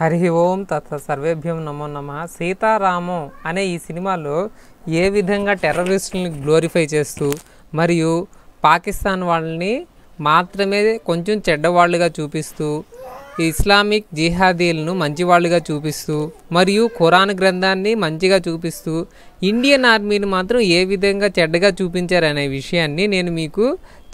హరి ఓం తత్ సర్వేభ్యం నమో నమ సీతారాము అనే ఈ సినిమాలో ఏ విధంగా టెర్రరిస్టుల్ని గ్లోరిఫై చేస్తూ మరియు పాకిస్తాన్ వాళ్ళని మాత్రమే కొంచెం చెడ్డవాళ్ళుగా చూపిస్తూ ఇస్లామిక్ జిహాదీలను మంచివాళ్ళుగా చూపిస్తూ మరియు ఖురాన్ గ్రంథాన్ని మంచిగా చూపిస్తూ ఇండియన్ ఆర్మీని మాత్రం ఏ విధంగా చెడ్డగా చూపించారనే విషయాన్ని నేను మీకు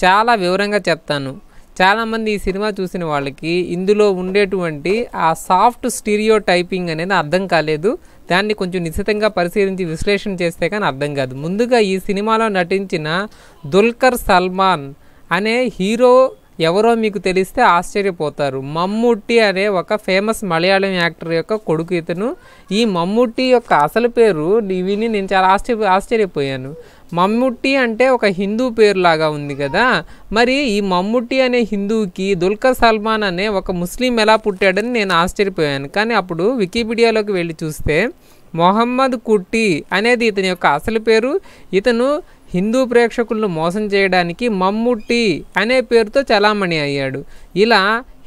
చాలా వివరంగా చెప్తాను చాలామంది ఈ సినిమా చూసిన వాళ్ళకి ఇందులో ఉండేటువంటి ఆ సాఫ్ట్ స్టీరియో టైపింగ్ అనేది అర్థం కాలేదు దాన్ని కొంచెం నిశ్చితంగా పరిశీలించి విశ్లేషణ చేస్తే కానీ అర్థం కాదు ముందుగా ఈ సినిమాలో నటించిన దుల్కర్ సల్మాన్ అనే హీరో ఎవరో మీకు తెలిస్తే ఆశ్చర్యపోతారు మమ్ముట్టి అనే ఒక ఫేమస్ మలయాళం యాక్టర్ యొక్క కొడుకు ఇతను ఈ మమ్ముట్టి యొక్క అసలు పేరు విని నేను చాలా ఆశ్చర్య ఆశ్చర్యపోయాను మమ్ముట్టి అంటే ఒక హిందూ పేరులాగా ఉంది కదా మరి ఈ మమ్ముట్టి అనే హిందూకి దుల్కర్ సల్మాన్ అనే ఒక ముస్లిం ఎలా పుట్టాడని నేను ఆశ్చర్యపోయాను కానీ అప్పుడు వికీపీడియాలోకి వెళ్ళి చూస్తే మొహమ్మద్ కుట్టి అనేది ఇతని యొక్క అసలు పేరు ఇతను హిందూ ప్రేక్షకులను మోసం చేయడానికి మమ్ముట్టి అనే పేరుతో చలామణి అయ్యాడు ఇలా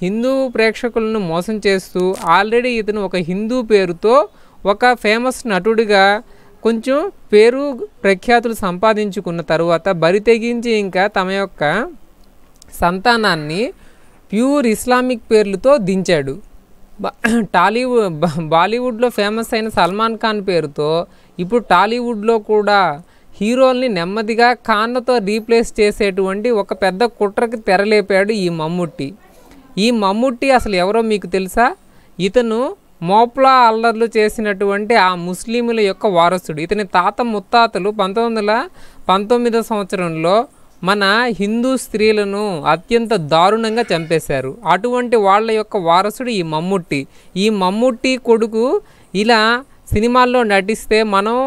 హిందూ ప్రేక్షకులను మోసం చేస్తూ ఆల్రెడీ ఇతను ఒక హిందూ పేరుతో ఒక ఫేమస్ నటుడిగా కొంచెం పేరు ప్రఖ్యాతులు సంపాదించుకున్న తరువాత బరి తెగించి ఇంకా తమ యొక్క సంతానాన్ని ప్యూర్ ఇస్లామిక్ పేర్లతో దించాడు టాలీవుడ్ బాలీవుడ్లో ఫేమస్ అయిన సల్మాన్ ఖాన్ పేరుతో ఇప్పుడు టాలీవుడ్లో కూడా హీరోల్ని నెమ్మదిగా ఖాన్తో రీప్లేస్ చేసేటువంటి ఒక పెద్ద కుట్రకి తెరలేపాడు ఈ మమ్ముట్టి ఈ మమ్ముట్టి అసలు ఎవరో మీకు తెలుసా ఇతను మోప్లా అల్లర్లు చేసినటువంటి ఆ ముస్లిముల యొక్క వారసుడు ఇతని తాత ముత్తాతలు పంతొమ్మిది వందల పంతొమ్మిదవ సంవత్సరంలో మన హిందూ స్త్రీలను అత్యంత దారుణంగా చంపేశారు అటువంటి వాళ్ళ యొక్క వారసుడు ఈ మమ్ముట్టి ఈ మమ్ముట్టి కొడుకు ఇలా సినిమాల్లో నటిస్తే మనం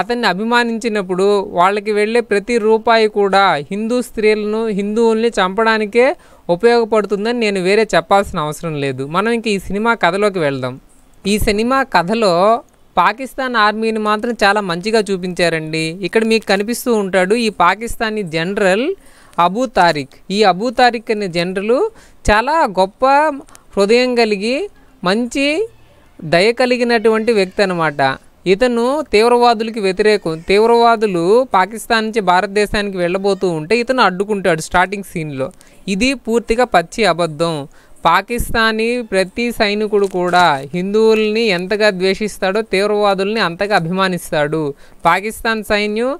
అతన్ని అభిమానించినప్పుడు వాళ్ళకి వెళ్ళే ప్రతి రూపాయి కూడా హిందూ స్త్రీలను హిందువుల్ని చంపడానికే ఉపయోగపడుతుందని నేను వేరే చెప్పాల్సిన అవసరం లేదు మనం ఇంక ఈ సినిమా కథలోకి వెళ్దాం ఈ సినిమా కథలో పాకిస్తాన్ ఆర్మీని మాత్రం చాలా మంచిగా చూపించారండి ఇక్కడ మీకు కనిపిస్తూ ఉంటాడు ఈ పాకిస్తానీ జనరల్ అబూ తారిక్ ఈ అబూ తారిక్ అనే జనరలు చాలా గొప్ప హృదయం కలిగి మంచి దయ కలిగినటువంటి వ్యక్తి అనమాట ఇతను తీవ్రవాదులకి వ్యతిరేకం తీవ్రవాదులు పాకిస్తాన్ నుంచి భారతదేశానికి వెళ్ళబోతూ ఉంటే ఇతను అడ్డుకుంటాడు స్టార్టింగ్ సీన్లో ఇది పూర్తిగా పచ్చి అబద్ధం పాకిస్తానీ ప్రతి సైనికుడు కూడా హిందువుల్ని ఎంతగా ద్వేషిస్తాడో తీవ్రవాదుల్ని అంతగా అభిమానిస్తాడు పాకిస్తాన్ సైన్యం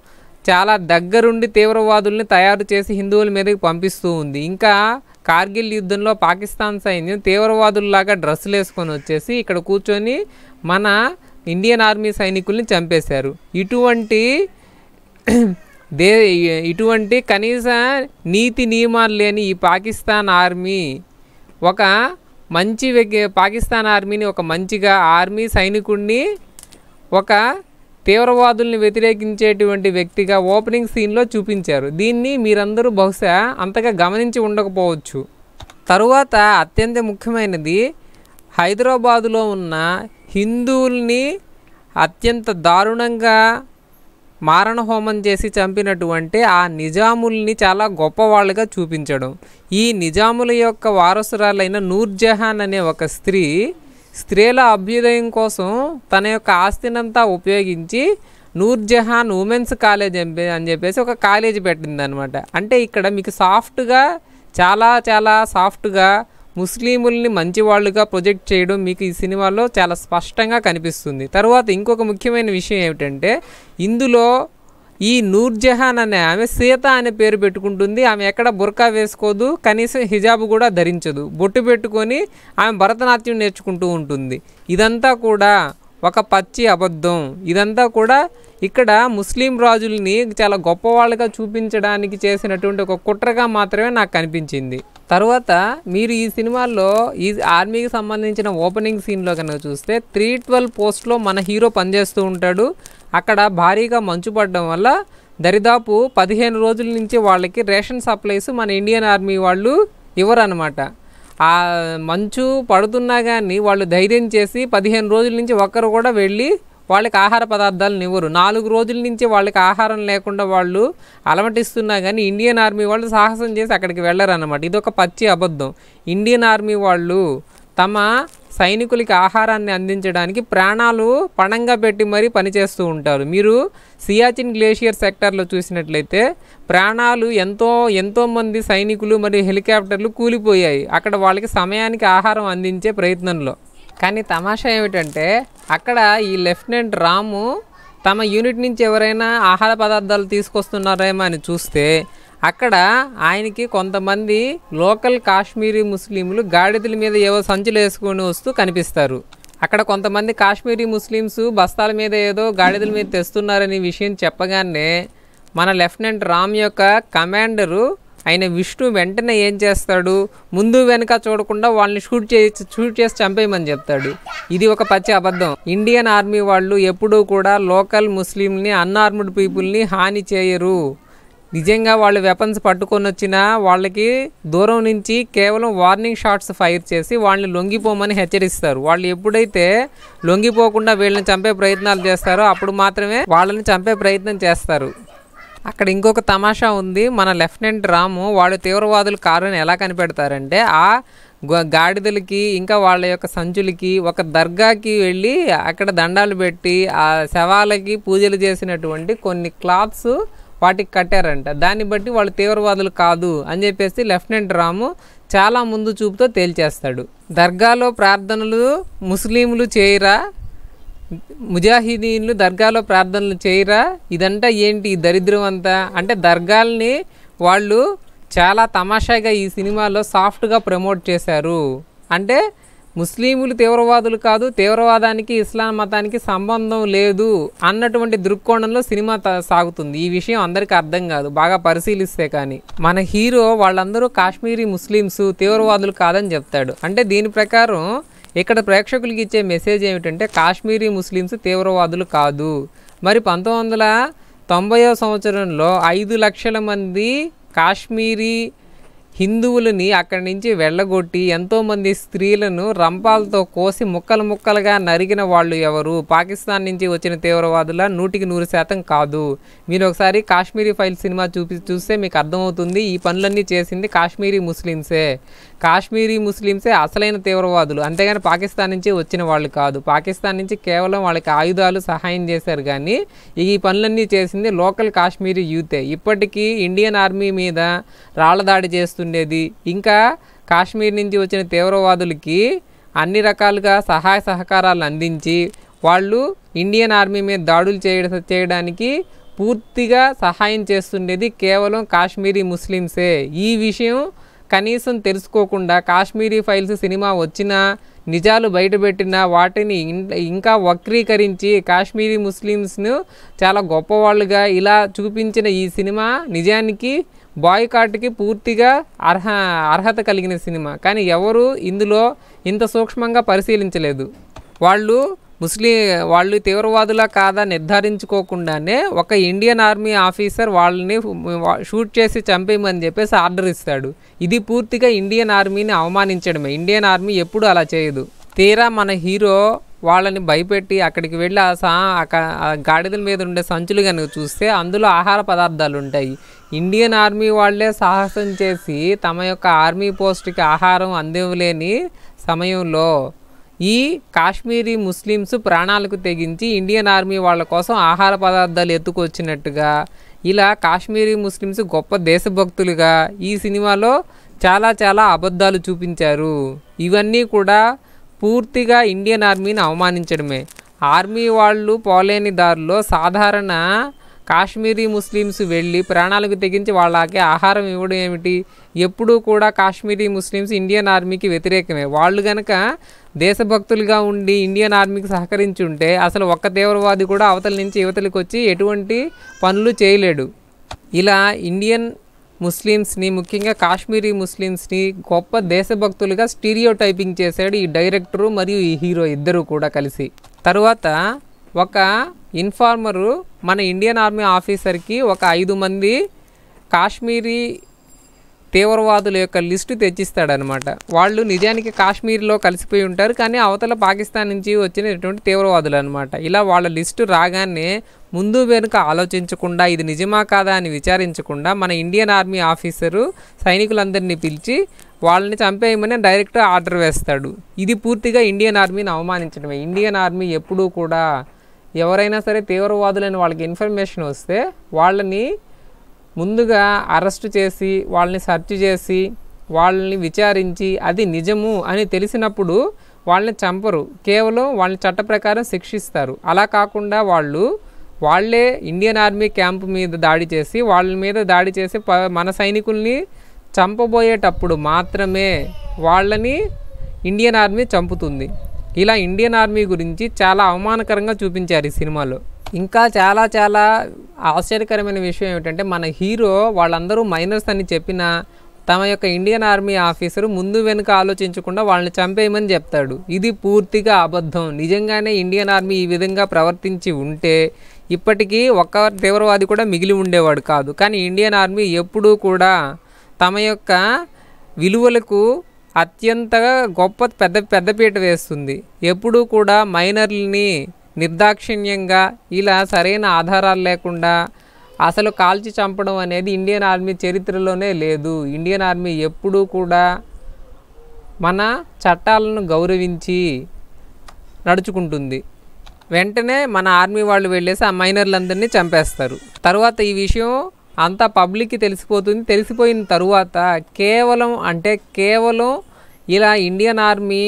చాలా దగ్గరుండి తీవ్రవాదుల్ని తయారు చేసి హిందువుల మీదకి పంపిస్తూ ఉంది ఇంకా కార్గిల్ యుద్ధంలో పాకిస్తాన్ సైన్యం తీవ్రవాదుల్లాగా డ్రెస్సులు వేసుకొని వచ్చేసి ఇక్కడ కూర్చొని మన ఇండియన్ ఆర్మీ సైనికుల్ని చంపేశారు ఇటువంటి దే ఇటువంటి కనీస నీతి నియమాలు లేని ఈ పాకిస్తాన్ ఆర్మీ ఒక మంచి పాకిస్తాన్ ఆర్మీని ఒక మంచిగా ఆర్మీ సైనికుడిని ఒక తీవ్రవాదుల్ని వ్యతిరేకించేటువంటి వ్యక్తిగా ఓపెనింగ్ సీన్లో చూపించారు దీన్ని మీరందరూ బహుశా అంతగా గమనించి ఉండకపోవచ్చు తరువాత అత్యంత ముఖ్యమైనది హైదరాబాదులో ఉన్న హిందువుల్ని అత్యంత దారుణంగా మారణ హోమం చేసి చంపినటువంటి ఆ నిజాముల్ని చాలా గొప్పవాళ్ళుగా చూపించడం ఈ నిజాముల యొక్క వారసురాలైన నూర్జహాన్ అనే ఒక స్త్రీ స్త్రీల అభ్యుదయం కోసం తన యొక్క ఆస్తినంతా ఉపయోగించి నూర్జహాన్ ఉమెన్స్ కాలేజ్ అని చెప్పేసి ఒక కాలేజ్ పెట్టిందనమాట అంటే ఇక్కడ మీకు సాఫ్ట్గా చాలా చాలా సాఫ్ట్గా ముస్లిముల్ని మంచివాళ్ళుగా ప్రొజెక్ట్ చేయడం మీకు ఈ సినిమాలో చాలా స్పష్టంగా కనిపిస్తుంది తర్వాత ఇంకొక ముఖ్యమైన విషయం ఏమిటంటే ఇందులో ఈ నూర్జహాన్ అనే ఆమె సీత అనే పేరు పెట్టుకుంటుంది ఆమె ఎక్కడ బుర్కా వేసుకోదు కనీసం హిజాబు కూడా ధరించదు బొట్టు పెట్టుకొని ఆమె భరతనాట్యం నేర్చుకుంటూ ఉంటుంది ఇదంతా కూడా ఒక పచ్చి అబద్ధం ఇదంతా కూడా ఇక్కడ ముస్లిం రాజుల్ని చాలా గొప్పవాళ్ళుగా చూపించడానికి చేసినటువంటి ఒక కుట్రగా మాత్రమే నాకు కనిపించింది తర్వాత మీరు ఈ సినిమాలో ఈ ఆర్మీకి సంబంధించిన ఓపెనింగ్ సీన్లో కనుక చూస్తే త్రీ ట్వెల్వ్ పోస్ట్లో మన హీరో పనిచేస్తూ ఉంటాడు అక్కడ భారీగా మంచు పడడం వల్ల దరిదాపు పదిహేను రోజుల నుంచి వాళ్ళకి రేషన్ సప్లైస్ మన ఇండియన్ ఆర్మీ వాళ్ళు అనమాట ఆ మంచు పడుతున్నా కానీ వాళ్ళు ధైర్యం చేసి పదిహేను రోజుల నుంచి ఒక్కరు కూడా వెళ్ళి వాళ్ళకి ఆహార పదార్థాలను ఇవ్వరు నాలుగు రోజుల నుంచి వాళ్ళకి ఆహారం లేకుండా వాళ్ళు అలమటిస్తున్నా కానీ ఇండియన్ ఆర్మీ వాళ్ళు సాహసం చేసి అక్కడికి వెళ్ళరన్నమాట ఇది ఒక పచ్చి అబద్ధం ఇండియన్ ఆర్మీ వాళ్ళు తమ సైనికులకి ఆహారాన్ని అందించడానికి ప్రాణాలు పణంగా పెట్టి మరీ పనిచేస్తూ ఉంటారు మీరు సియాచిన్ గ్లేషియర్ సెక్టార్లో చూసినట్లయితే ప్రాణాలు ఎంతో ఎంతోమంది సైనికులు మరియు హెలికాప్టర్లు కూలిపోయాయి అక్కడ వాళ్ళకి సమయానికి ఆహారం అందించే ప్రయత్నంలో కానీ తమాషా ఏమిటంటే అక్కడ ఈ లెఫ్టినెంట్ రాము తమ యూనిట్ నుంచి ఎవరైనా ఆహార పదార్థాలు తీసుకొస్తున్నారేమో అని చూస్తే అక్కడ ఆయనకి కొంతమంది లోకల్ కాశ్మీరీ ముస్లింలు గాడిదల మీద ఏవో సంచులు వేసుకొని వస్తూ కనిపిస్తారు అక్కడ కొంతమంది కాశ్మీరీ ముస్లిమ్స్ బస్తాల మీద ఏదో గాడిదల మీద తెస్తున్నారనే విషయం చెప్పగానే మన లెఫ్టినెంట్ రామ్ యొక్క కమాండరు ఆయన విష్ణు వెంటనే ఏం చేస్తాడు ముందు వెనుక చూడకుండా వాళ్ళని షూట్ చేసి షూట్ చేసి చంపేయమని చెప్తాడు ఇది ఒక పచ్చి అబద్ధం ఇండియన్ ఆర్మీ వాళ్ళు ఎప్పుడూ కూడా లోకల్ ముస్లింని అన్ఆర్మ్డ్ పీపుల్ని హాని చేయరు నిజంగా వాళ్ళు వెపన్స్ పట్టుకొని వచ్చినా వాళ్ళకి దూరం నుంచి కేవలం వార్నింగ్ షాట్స్ ఫైర్ చేసి వాళ్ళని లొంగిపోమని హెచ్చరిస్తారు వాళ్ళు ఎప్పుడైతే లొంగిపోకుండా వీళ్ళని చంపే ప్రయత్నాలు చేస్తారో అప్పుడు మాత్రమే వాళ్ళని చంపే ప్రయత్నం చేస్తారు అక్కడ ఇంకొక తమాషా ఉంది మన లెఫ్టినెంట్ రాము వాళ్ళు తీవ్రవాదులు కారుని ఎలా కనిపెడతారంటే ఆ గాడిదలకి ఇంకా వాళ్ళ యొక్క సంచులకి ఒక దర్గాకి వెళ్ళి అక్కడ దండాలు పెట్టి ఆ శవాలకి పూజలు చేసినటువంటి కొన్ని క్లాత్స్ వాటికి కట్టారంట దాన్ని బట్టి వాళ్ళు తీవ్రవాదులు కాదు అని చెప్పేసి లెఫ్టినెంట్ రాము చాలా ముందు చూపుతో తేల్చేస్తాడు దర్గాలో ప్రార్థనలు ముస్లింలు చేయరా ముజాహిదీన్లు దర్గాలో ప్రార్థనలు చేయరా ఇదంతా ఏంటి ఈ దరిద్రం అంతా అంటే దర్గాల్ని వాళ్ళు చాలా తమాషాగా ఈ సినిమాలో సాఫ్ట్గా ప్రమోట్ చేశారు అంటే ముస్లింలు తీవ్రవాదులు కాదు తీవ్రవాదానికి ఇస్లాం మతానికి సంబంధం లేదు అన్నటువంటి దృక్కోణంలో సినిమా సాగుతుంది ఈ విషయం అందరికీ అర్థం కాదు బాగా పరిశీలిస్తే కానీ మన హీరో వాళ్ళందరూ కాశ్మీరీ ముస్లిమ్స్ తీవ్రవాదులు కాదని చెప్తాడు అంటే దీని ప్రకారం ఇక్కడ ప్రేక్షకులకి ఇచ్చే మెసేజ్ ఏమిటంటే కాశ్మీరీ ముస్లిమ్స్ తీవ్రవాదులు కాదు మరి పంతొమ్మిది వందల తొంభైవ సంవత్సరంలో ఐదు లక్షల మంది కాశ్మీరీ హిందువులని అక్కడి నుంచి వెళ్ళగొట్టి ఎంతోమంది స్త్రీలను రంపాలతో కోసి ముక్కలు ముక్కలుగా నరిగిన వాళ్ళు ఎవరు పాకిస్తాన్ నుంచి వచ్చిన తీవ్రవాదుల నూటికి నూరు శాతం కాదు మీరు ఒకసారి కాశ్మీరీ ఫైల్ సినిమా చూపి చూస్తే మీకు అర్థమవుతుంది ఈ పనులన్నీ చేసింది కాశ్మీరీ ముస్లిమ్సే కాశ్మీరీ ముస్లింసే అసలైన తీవ్రవాదులు అంతేగాని పాకిస్తాన్ నుంచి వచ్చిన వాళ్ళు కాదు పాకిస్తాన్ నుంచి కేవలం వాళ్ళకి ఆయుధాలు సహాయం చేశారు కానీ ఈ పనులన్నీ చేసింది లోకల్ కాశ్మీరీ యూతే ఇప్పటికీ ఇండియన్ ఆర్మీ మీద రాళ్ళ దాడి చేస్తుండేది ఇంకా కాశ్మీర్ నుంచి వచ్చిన తీవ్రవాదులకి అన్ని రకాలుగా సహాయ సహకారాలు అందించి వాళ్ళు ఇండియన్ ఆర్మీ మీద దాడులు చేయ చేయడానికి పూర్తిగా సహాయం చేస్తుండేది కేవలం కాశ్మీరీ ముస్లిమ్సే ఈ విషయం కనీసం తెలుసుకోకుండా కాశ్మీరీ ఫైల్స్ సినిమా వచ్చినా నిజాలు బయటపెట్టినా వాటిని ఇంకా వక్రీకరించి కాశ్మీరీ ముస్లిమ్స్ను చాలా గొప్పవాళ్ళుగా ఇలా చూపించిన ఈ సినిమా నిజానికి బాయ్కాట్కి పూర్తిగా అర్హ అర్హత కలిగిన సినిమా కానీ ఎవరు ఇందులో ఇంత సూక్ష్మంగా పరిశీలించలేదు వాళ్ళు ముస్లిం వాళ్ళు తీవ్రవాదులా కాదా నిర్ధారించుకోకుండానే ఒక ఇండియన్ ఆర్మీ ఆఫీసర్ వాళ్ళని షూట్ చేసి చంపేయమని చెప్పేసి ఆర్డర్ ఇస్తాడు ఇది పూర్తిగా ఇండియన్ ఆర్మీని అవమానించడమే ఇండియన్ ఆర్మీ ఎప్పుడు అలా చేయదు తీరా మన హీరో వాళ్ళని భయపెట్టి అక్కడికి వెళ్ళి ఆ సా గాడిదల మీద ఉండే సంచులు కనుక చూస్తే అందులో ఆహార పదార్థాలు ఉంటాయి ఇండియన్ ఆర్మీ వాళ్ళే సాహసం చేసి తమ యొక్క ఆర్మీ పోస్ట్కి ఆహారం అందివ్వలేని సమయంలో ఈ కాశ్మీరీ ముస్లిమ్స్ ప్రాణాలకు తెగించి ఇండియన్ ఆర్మీ వాళ్ళ కోసం ఆహార పదార్థాలు ఎత్తుకొచ్చినట్టుగా ఇలా కాశ్మీరీ ముస్లిమ్స్ గొప్ప దేశభక్తులుగా ఈ సినిమాలో చాలా చాలా అబద్ధాలు చూపించారు ఇవన్నీ కూడా పూర్తిగా ఇండియన్ ఆర్మీని అవమానించడమే ఆర్మీ వాళ్ళు పోలేని దారిలో సాధారణ కాశ్మీరీ ముస్లిమ్స్ వెళ్ళి ప్రాణాలకు తెగించి వాళ్ళకి ఆహారం ఇవ్వడం ఏమిటి ఎప్పుడూ కూడా కాశ్మీరీ ముస్లిమ్స్ ఇండియన్ ఆర్మీకి వ్యతిరేకమే వాళ్ళు కనుక దేశభక్తులుగా ఉండి ఇండియన్ ఆర్మీకి సహకరించుంటే అసలు ఒక్క తీవ్రవాది కూడా అవతల నుంచి యువతలకు వచ్చి ఎటువంటి పనులు చేయలేడు ఇలా ఇండియన్ ముస్లిమ్స్ని ముఖ్యంగా కాశ్మీరీ ముస్లిమ్స్ని గొప్ప దేశభక్తులుగా స్టీరియో టైపింగ్ చేశాడు ఈ డైరెక్టరు మరియు ఈ హీరో ఇద్దరు కూడా కలిసి తరువాత ఒక ఇన్ఫార్మరు మన ఇండియన్ ఆర్మీ ఆఫీసర్కి ఒక ఐదు మంది కాశ్మీరీ తీవ్రవాదుల యొక్క లిస్టు తెచ్చిస్తాడనమాట వాళ్ళు నిజానికి కాశ్మీర్లో కలిసిపోయి ఉంటారు కానీ అవతల పాకిస్తాన్ నుంచి వచ్చినటువంటి తీవ్రవాదులు అనమాట ఇలా వాళ్ళ లిస్టు రాగానే ముందు వెనుక ఆలోచించకుండా ఇది నిజమా కాదా అని విచారించకుండా మన ఇండియన్ ఆర్మీ ఆఫీసరు సైనికులందరినీ పిలిచి వాళ్ళని చంపేయమని డైరెక్ట్ ఆర్డర్ వేస్తాడు ఇది పూర్తిగా ఇండియన్ ఆర్మీని అవమానించడమే ఇండియన్ ఆర్మీ ఎప్పుడూ కూడా ఎవరైనా సరే తీవ్రవాదులని వాళ్ళకి ఇన్ఫర్మేషన్ వస్తే వాళ్ళని ముందుగా అరెస్టు చేసి వాళ్ళని సెర్చ్ చేసి వాళ్ళని విచారించి అది నిజము అని తెలిసినప్పుడు వాళ్ళని చంపరు కేవలం వాళ్ళని చట్ట ప్రకారం శిక్షిస్తారు అలా కాకుండా వాళ్ళు వాళ్ళే ఇండియన్ ఆర్మీ క్యాంప్ మీద దాడి చేసి వాళ్ళ మీద దాడి చేసి మన సైనికుల్ని చంపబోయేటప్పుడు మాత్రమే వాళ్ళని ఇండియన్ ఆర్మీ చంపుతుంది ఇలా ఇండియన్ ఆర్మీ గురించి చాలా అవమానకరంగా చూపించారు ఈ సినిమాలో ఇంకా చాలా చాలా ఆశ్చర్యకరమైన విషయం ఏమిటంటే మన హీరో వాళ్ళందరూ మైనర్స్ అని చెప్పిన తమ యొక్క ఇండియన్ ఆర్మీ ఆఫీసర్ ముందు వెనుక ఆలోచించకుండా వాళ్ళని చంపేయమని చెప్తాడు ఇది పూర్తిగా అబద్ధం నిజంగానే ఇండియన్ ఆర్మీ ఈ విధంగా ప్రవర్తించి ఉంటే ఇప్పటికీ ఒక్క తీవ్రవాది కూడా మిగిలి ఉండేవాడు కాదు కానీ ఇండియన్ ఆర్మీ ఎప్పుడూ కూడా తమ యొక్క విలువలకు అత్యంత గొప్ప పెద్ద పెద్దపీట వేస్తుంది ఎప్పుడూ కూడా మైనర్లని నిర్దాక్షిణ్యంగా ఇలా సరైన ఆధారాలు లేకుండా అసలు కాల్చి చంపడం అనేది ఇండియన్ ఆర్మీ చరిత్రలోనే లేదు ఇండియన్ ఆర్మీ ఎప్పుడూ కూడా మన చట్టాలను గౌరవించి నడుచుకుంటుంది వెంటనే మన ఆర్మీ వాళ్ళు వెళ్ళేసి ఆ మైనర్లందరినీ చంపేస్తారు తర్వాత ఈ విషయం అంతా పబ్లిక్కి తెలిసిపోతుంది తెలిసిపోయిన తరువాత కేవలం అంటే కేవలం ఇలా ఇండియన్ ఆర్మీ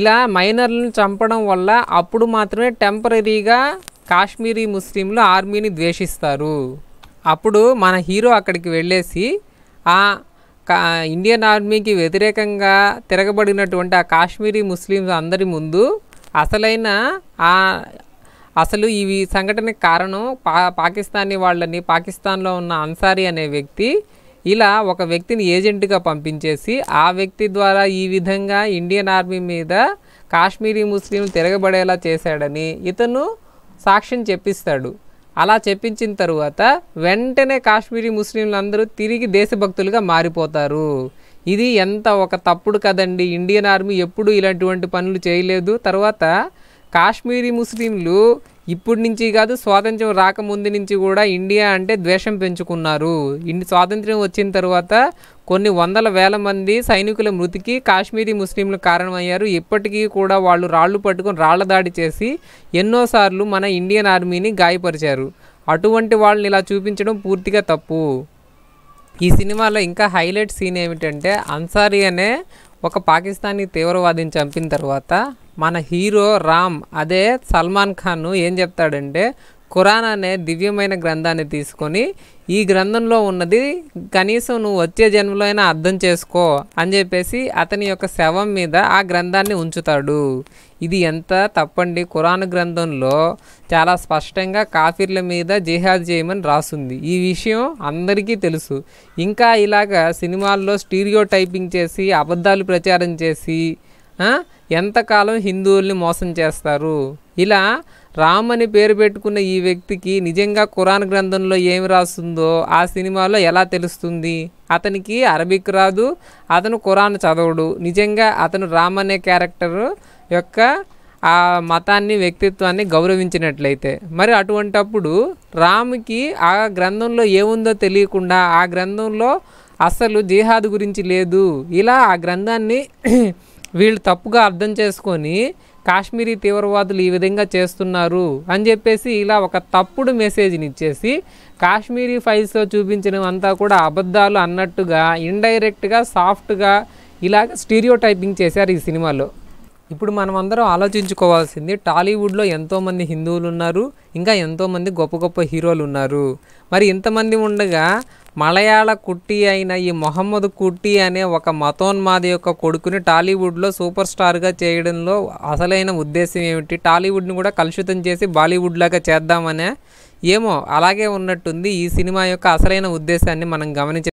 ఇలా మైనర్లను చంపడం వల్ల అప్పుడు మాత్రమే టెంపరీగా కాశ్మీరీ ముస్లింలు ఆర్మీని ద్వేషిస్తారు అప్పుడు మన హీరో అక్కడికి వెళ్ళేసి ఆ ఇండియన్ ఆర్మీకి వ్యతిరేకంగా తిరగబడినటువంటి ఆ కాశ్మీరీ ముస్లింస్ అందరి ముందు అసలైన ఆ అసలు ఈ సంఘటనకు కారణం పా పాకిస్తానీ వాళ్ళని పాకిస్తాన్లో ఉన్న అన్సారీ అనే వ్యక్తి ఇలా ఒక వ్యక్తిని ఏజెంట్గా పంపించేసి ఆ వ్యక్తి ద్వారా ఈ విధంగా ఇండియన్ ఆర్మీ మీద కాశ్మీరీ ముస్లింలు తిరగబడేలా చేశాడని ఇతను సాక్ష్యం చెప్పిస్తాడు అలా చెప్పించిన తరువాత వెంటనే కాశ్మీరీ ముస్లింలు అందరూ తిరిగి దేశభక్తులుగా మారిపోతారు ఇది ఎంత ఒక తప్పుడు కదండి ఇండియన్ ఆర్మీ ఎప్పుడు ఇలాంటివంటి పనులు చేయలేదు తర్వాత కాశ్మీరీ ముస్లింలు ఇప్పటి నుంచి కాదు స్వాతంత్ర్యం రాకముందు నుంచి కూడా ఇండియా అంటే ద్వేషం పెంచుకున్నారు ఇండి స్వాతంత్ర్యం వచ్చిన తర్వాత కొన్ని వందల వేల మంది సైనికుల మృతికి కాశ్మీరీ ముస్లింలు కారణమయ్యారు ఇప్పటికీ కూడా వాళ్ళు రాళ్ళు పట్టుకొని రాళ్ల దాడి చేసి ఎన్నోసార్లు మన ఇండియన్ ఆర్మీని గాయపరిచారు అటువంటి వాళ్ళని ఇలా చూపించడం పూర్తిగా తప్పు ఈ సినిమాలో ఇంకా హైలైట్ సీన్ ఏమిటంటే అన్సారీ అనే ఒక పాకిస్తానీ తీవ్రవాదిని చంపిన తర్వాత మన హీరో రామ్ అదే సల్మాన్ ఖాన్ ఏం చెప్తాడంటే ఖురాన్ అనే దివ్యమైన గ్రంథాన్ని తీసుకొని ఈ గ్రంథంలో ఉన్నది కనీసం నువ్వు వచ్చే జన్మలో అయినా అర్థం చేసుకో అని చెప్పేసి అతని యొక్క శవం మీద ఆ గ్రంథాన్ని ఉంచుతాడు ఇది ఎంత తప్పండి ఖురాన్ గ్రంథంలో చాలా స్పష్టంగా కాఫీర్ల మీద జిహాద్ చేయమని రాసుంది ఈ విషయం అందరికీ తెలుసు ఇంకా ఇలాగ సినిమాల్లో స్టీరియో టైపింగ్ చేసి అబద్ధాలు ప్రచారం చేసి ఎంతకాలం హిందువుల్ని మోసం చేస్తారు ఇలా రామ్ అని పేరు పెట్టుకున్న ఈ వ్యక్తికి నిజంగా ఖురాన్ గ్రంథంలో ఏమి రాస్తుందో ఆ సినిమాలో ఎలా తెలుస్తుంది అతనికి అరబిక్ రాదు అతను ఖురాన్ చదవడు నిజంగా అతను రామ్ అనే క్యారెక్టర్ యొక్క ఆ మతాన్ని వ్యక్తిత్వాన్ని గౌరవించినట్లయితే మరి అటువంటప్పుడు రాముకి ఆ గ్రంథంలో ఏముందో తెలియకుండా ఆ గ్రంథంలో అసలు జిహాద్ గురించి లేదు ఇలా ఆ గ్రంథాన్ని వీళ్ళు తప్పుగా అర్థం చేసుకొని కాశ్మీరీ తీవ్రవాదులు ఈ విధంగా చేస్తున్నారు అని చెప్పేసి ఇలా ఒక తప్పుడు మెసేజ్ని ఇచ్చేసి కాశ్మీరీ ఫైల్స్లో చూపించినవంతా కూడా అబద్ధాలు అన్నట్టుగా ఇండైరెక్ట్గా సాఫ్ట్గా ఇలాగ స్టీరియో టైపింగ్ చేశారు ఈ సినిమాలో ఇప్పుడు మనం అందరం ఆలోచించుకోవాల్సింది టాలీవుడ్లో ఎంతోమంది హిందువులు ఉన్నారు ఇంకా ఎంతోమంది గొప్ప గొప్ప హీరోలు ఉన్నారు మరి ఇంతమంది ఉండగా మలయాళ కుట్టి అయిన ఈ మొహమ్మద్ కుట్టి అనే ఒక మతోన్మాది యొక్క కొడుకుని టాలీవుడ్లో సూపర్ స్టార్గా చేయడంలో అసలైన ఉద్దేశం ఏమిటి టాలీవుడ్ని కూడా కలుషితం చేసి బాలీవుడ్ లాగా చేద్దామనే ఏమో అలాగే ఉన్నట్టుంది ఈ సినిమా యొక్క అసలైన ఉద్దేశాన్ని మనం గమనించ